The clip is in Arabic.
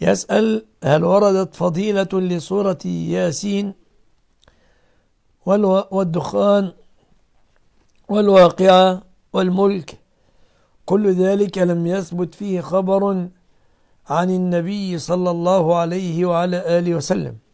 يسأل هل وردت فضيلة لسورة ياسين والدخان والواقعة والملك كل ذلك لم يثبت فيه خبر عن النبي صلى الله عليه وعلى آله وسلم